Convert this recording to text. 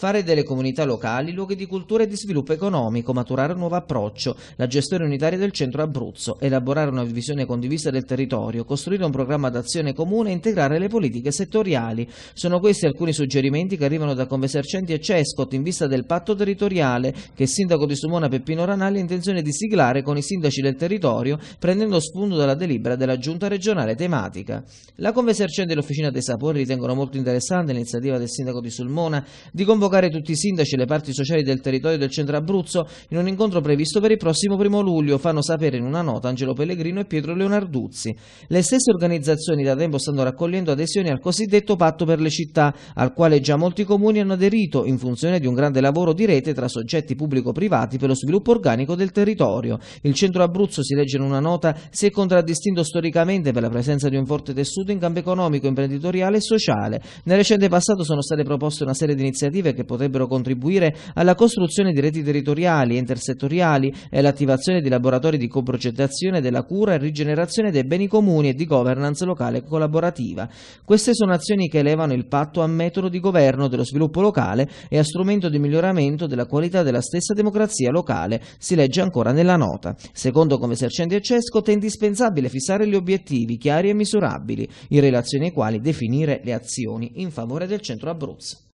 fare delle comunità locali luoghi di cultura e di sviluppo economico, maturare un nuovo approccio, la gestione unitaria del centro Abruzzo, elaborare una visione condivisa del territorio, costruire un programma d'azione comune e integrare le politiche settoriali. Sono questi alcuni suggerimenti che arrivano da Convesercenti e Cescot in vista del patto territoriale che il sindaco di Sumona Peppino Ranalli ha intenzione di siglare con i sindaci del territorio prendendo spunto dalla delibera della giunta regionale tematica. La Convesercenti e l'Officina dei Sapori ritengono molto interessante l'iniziativa del sindaco di Sulmona di convocare convocare tutti i sindaci e le parti sociali del territorio del centro Abruzzo in un incontro previsto per il prossimo primo luglio, fanno sapere in una nota Angelo Pellegrino e Pietro Leonarduzzi. Le stesse organizzazioni da tempo stanno raccogliendo adesioni al cosiddetto patto per le città, al quale già molti comuni hanno aderito in funzione di un grande lavoro di rete tra soggetti pubblico-privati per lo sviluppo organico del territorio. Il centro Abruzzo, si legge in una nota, si è contraddistinto storicamente per la presenza di un forte tessuto in campo economico, imprenditoriale e sociale. Nel recente passato sono state proposte una serie di iniziative che che potrebbero contribuire alla costruzione di reti territoriali e intersettoriali e all'attivazione di laboratori di coprogettazione della cura e rigenerazione dei beni comuni e di governance locale collaborativa. Queste sono azioni che elevano il patto a metodo di governo dello sviluppo locale e a strumento di miglioramento della qualità della stessa democrazia locale, si legge ancora nella nota. Secondo come esercente Cesco, è indispensabile fissare gli obiettivi chiari e misurabili, in relazione ai quali definire le azioni in favore del centro Abruzzo.